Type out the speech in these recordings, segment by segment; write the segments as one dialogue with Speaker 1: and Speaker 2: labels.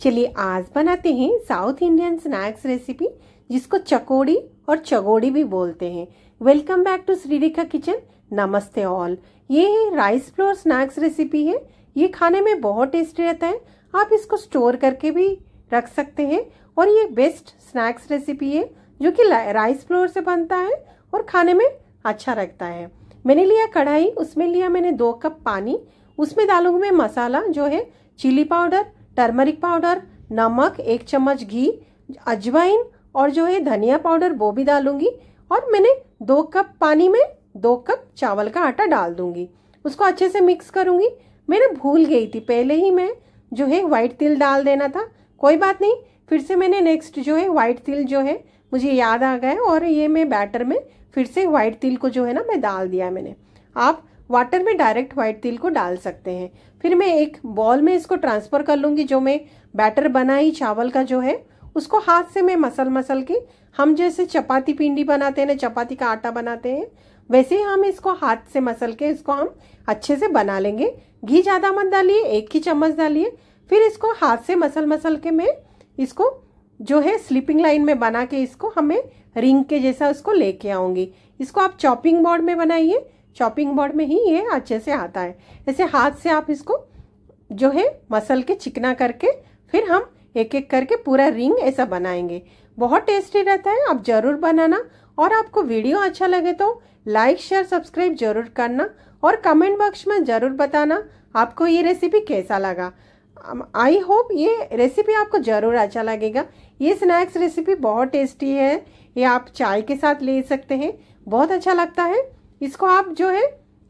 Speaker 1: चलिए आज बनाते हैं साउथ इंडियन स्नैक्स रेसिपी जिसको चकोड़ी और चगोड़ी भी बोलते हैं welcome back to Shri Rekha kitchen नमस्ते ऑल ये राइस फ्लोर स्नैक्स रेसिपी है ये खाने में बहुत टेस्टी रहता है आप इसको स्टोर करके भी रख सकते हैं और ये बेस्ट स्नैक्स रेसिपी है जो कि राइस फ्लोर से बनता है और खाने में अच्छा लगता है मैंने लिया कढ़ाई उसमें लिया मैंने दो कप पानी उसमें डालूंगी मैं मसाला जो है चिली पाउडर टर्मरिक पाउडर नमक एक चम्मच घी अजवाइन और जो है धनिया पाउडर वो भी डालूंगी और मैंने दो कप पानी में दो कप चावल का आटा डाल दूंगी उसको अच्छे से मिक्स करूंगी मैंने भूल गई थी पहले ही मैं जो है वाइट तिल डाल देना था कोई बात नहीं फिर से मैंने नेक्स्ट जो है वाइट तिल जो है मुझे याद आ गया और ये मैं बैटर में फिर से वाइट तिल को जो है ना मैं डाल दिया मैंने आप वाटर में डायरेक्ट व्हाइट तिल को डाल सकते हैं फिर मैं एक बॉल में इसको ट्रांसफ़र कर लूँगी जो मैं बैटर बनाई चावल का जो है उसको हाथ से मैं मसल मसल के हम जैसे चपाती पिंडी बनाते हैं ना चपाती का आटा बनाते हैं वैसे ही हम इसको हाथ से मसल के इसको हम अच्छे से बना लेंगे घी ज़्यादा मत डालिए एक ही चम्मच डालिए फिर इसको हाथ से मसल मसल के मैं इसको जो है स्लीपिंग लाइन में बना के इसको हमें रिंग के जैसा उसको लेके आऊँगी इसको आप चॉपिंग बोर्ड में बनाइए चॉपिंग बोर्ड में ही ये अच्छे से आता है ऐसे हाथ से आप इसको जो है मसल के चिकना करके फिर हम एक एक करके पूरा रिंग ऐसा बनाएंगे बहुत टेस्टी रहता है आप ज़रूर बनाना और आपको वीडियो अच्छा लगे तो लाइक शेयर सब्सक्राइब जरूर करना और कमेंट बॉक्स में ज़रूर बताना आपको ये रेसिपी कैसा लगा आई होप ये रेसिपी आपको ज़रूर अच्छा लगेगा ये स्नैक्स रेसिपी बहुत टेस्टी है ये आप चाय के साथ ले सकते हैं बहुत अच्छा लगता है इसको आप जो है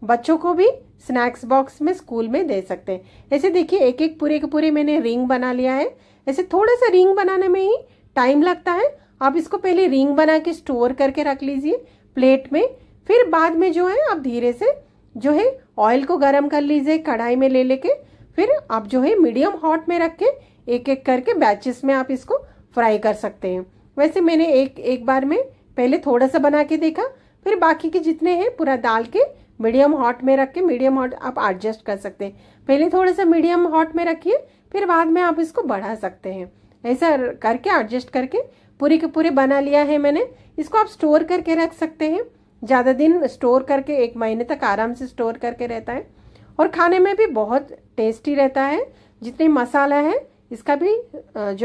Speaker 1: बच्चों को भी स्नैक्स बॉक्स में स्कूल में दे सकते हैं ऐसे देखिए एक एक पूरे के पूरे मैंने रिंग बना लिया है ऐसे थोड़ा सा रिंग बनाने में ही टाइम लगता है आप इसको पहले रिंग बना के स्टोर करके रख लीजिए प्लेट में फिर बाद में जो है आप धीरे से जो है ऑयल को गर्म कर लीजिए कढ़ाई में ले लेके फिर आप जो है मीडियम हॉट में रख के एक एक करके बैचेस में आप इसको फ्राई कर सकते हैं वैसे मैंने एक एक बार में पहले थोड़ा सा बना के देखा फिर बाकी के जितने हैं पूरा दाल के मीडियम हॉट में रख के मीडियम हॉट आप एडजस्ट कर सकते हैं पहले थोड़ा सा मीडियम हॉट में रखिए फिर बाद में आप इसको बढ़ा सकते हैं ऐसा करके एडजस्ट करके पूरे के पूरे बना लिया है मैंने इसको आप स्टोर करके रख सकते हैं ज़्यादा दिन स्टोर करके एक महीने तक आराम से स्टोर करके रहता है और खाने में भी बहुत टेस्टी रहता है जितने मसाला है इसका भी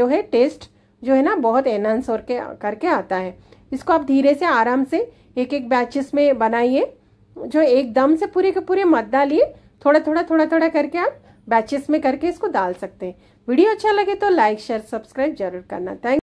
Speaker 1: जो है टेस्ट जो है ना बहुत एनहांस और के करके आता है इसको आप धीरे से आराम से एक एक बैचेस में बनाइए जो एकदम से पूरे के पूरे मत डालिए थोड़ा थोड़ा थोड़ा थोड़ा करके आप बैचेस में करके इसको डाल सकते हैं वीडियो अच्छा लगे तो लाइक शेयर सब्सक्राइब जरूर करना थैंक